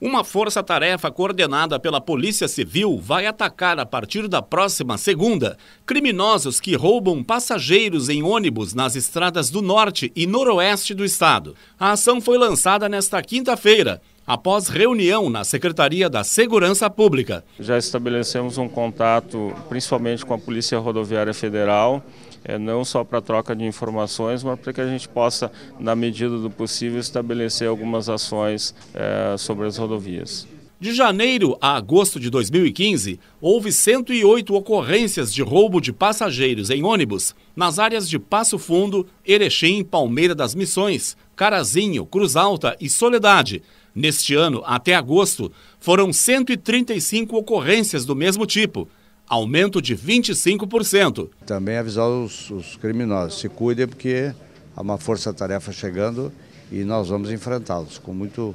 Uma força-tarefa coordenada pela Polícia Civil vai atacar a partir da próxima segunda criminosos que roubam passageiros em ônibus nas estradas do norte e noroeste do estado. A ação foi lançada nesta quinta-feira. Após reunião na Secretaria da Segurança Pública, já estabelecemos um contato principalmente com a Polícia Rodoviária Federal é, não só para troca de informações, mas para que a gente possa, na medida do possível, estabelecer algumas ações é, sobre as rodovias. De janeiro a agosto de 2015, houve 108 ocorrências de roubo de passageiros em ônibus nas áreas de Passo Fundo, Erechim, Palmeira das Missões, Carazinho, Cruz Alta e Soledade. Neste ano, até agosto, foram 135 ocorrências do mesmo tipo, aumento de 25%. Também avisar os, os criminosos, se cuidem porque há uma força-tarefa chegando e nós vamos enfrentá-los com muito,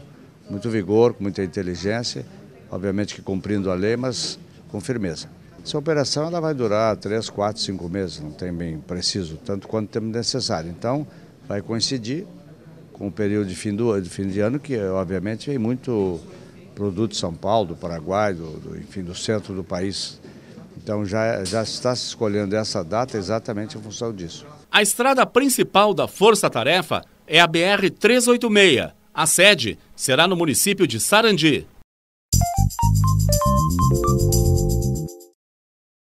muito vigor, com muita inteligência, obviamente que cumprindo a lei, mas com firmeza. Essa operação ela vai durar três, quatro, cinco meses, não tem bem preciso, tanto quanto tempo necessário. Então, vai coincidir com o período de fim, do, de fim de ano, que obviamente vem muito produto de São Paulo, do Paraguai, do, do, enfim, do centro do país então já, já está se escolhendo essa data exatamente em função disso. A estrada principal da Força Tarefa é a BR 386. A sede será no município de Sarandi.